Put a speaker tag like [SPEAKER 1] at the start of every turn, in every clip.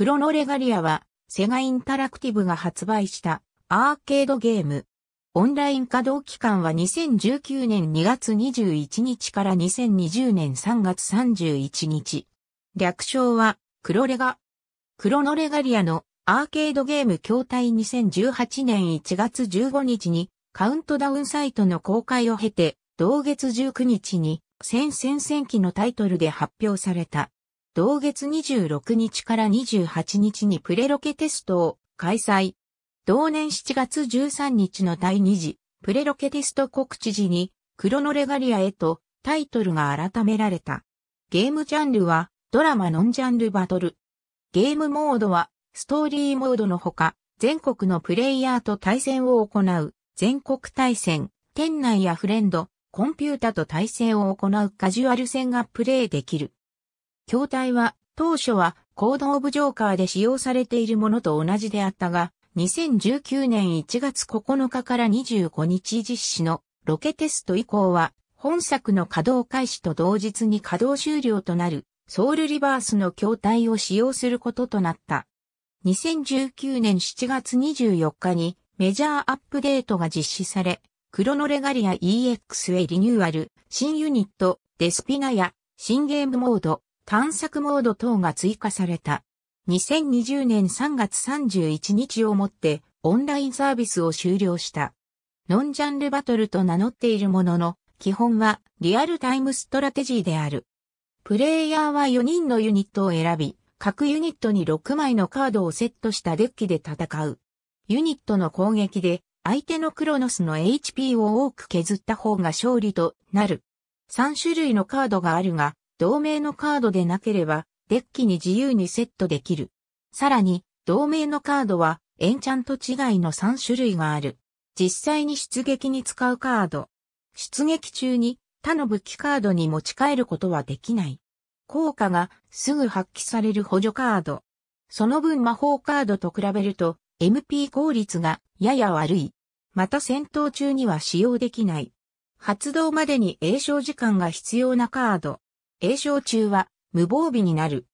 [SPEAKER 1] クロノレガリアは、セガインタラクティブが発売したアーケードゲーム。オンライン稼働期間は2019年2月21日から2020年3月31日。略称は、クロレガ。クロノレガリアのアーケードゲーム筐体2018年1月15日にカウントダウンサイトの公開を経て、同月19日に戦戦戦記のタイトルで発表された。同月26日から28日にプレロケテストを開催。同年7月13日の第2次プレロケテスト告知時にクロノレガリアへとタイトルが改められた。ゲームジャンルはドラマノンジャンルバトル。ゲームモードはストーリーモードのほか全国のプレイヤーと対戦を行う全国対戦、店内やフレンド、コンピュータと対戦を行うカジュアル戦がプレイできる。筐体は当初はコード・オブ・ジョーカーで使用されているものと同じであったが、2019年1月9日から25日実施のロケテスト以降は、本作の稼働開始と同日に稼働終了となるソウルリバースの筐体を使用することとなった。2019年7月24日にメジャーアップデートが実施され、クロノレガリア EX へリニューアル、新ユニット、デスピナや新ゲームモード、探索モード等が追加された。2020年3月31日をもってオンラインサービスを終了した。ノンジャンルバトルと名乗っているものの、基本はリアルタイムストラテジーである。プレイヤーは4人のユニットを選び、各ユニットに6枚のカードをセットしたデッキで戦う。ユニットの攻撃で相手のクロノスの HP を多く削った方が勝利となる。3種類のカードがあるが、同名のカードでなければ、デッキに自由にセットできる。さらに、同名のカードは、エンチャント違いの3種類がある。実際に出撃に使うカード。出撃中に他の武器カードに持ち帰ることはできない。効果がすぐ発揮される補助カード。その分魔法カードと比べると MP 効率がやや悪い。また戦闘中には使用できない。発動までに栄唱時間が必要なカード。栄称中は無防備になる。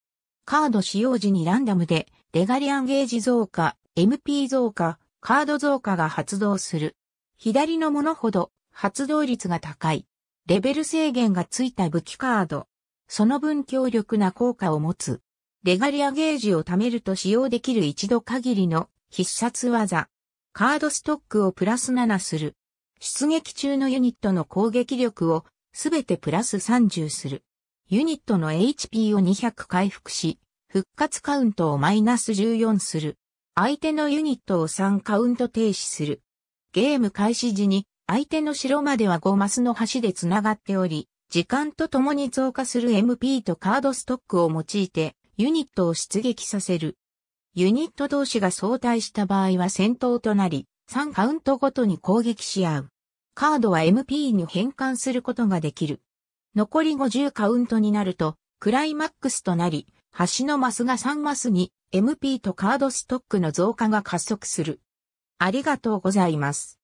[SPEAKER 1] カード使用時にランダムで、レガリアンゲージ増加、MP 増加、カード増加が発動する。左のものほど発動率が高い。レベル制限がついた武器カード。その分強力な効果を持つ。レガリアゲージを貯めると使用できる一度限りの必殺技。カードストックをプラス7する。出撃中のユニットの攻撃力をすべてプラス30する。ユニットの HP を200回復し、復活カウントをマイナス14する。相手のユニットを3カウント停止する。ゲーム開始時に、相手の城までは5マスの橋で繋がっており、時間とともに増加する MP とカードストックを用いて、ユニットを出撃させる。ユニット同士が相対した場合は戦闘となり、3カウントごとに攻撃し合う。カードは MP に変換することができる。残り50カウントになると、クライマックスとなり、橋のマスが3マスに MP とカードストックの増加が加速する。ありがとうございます。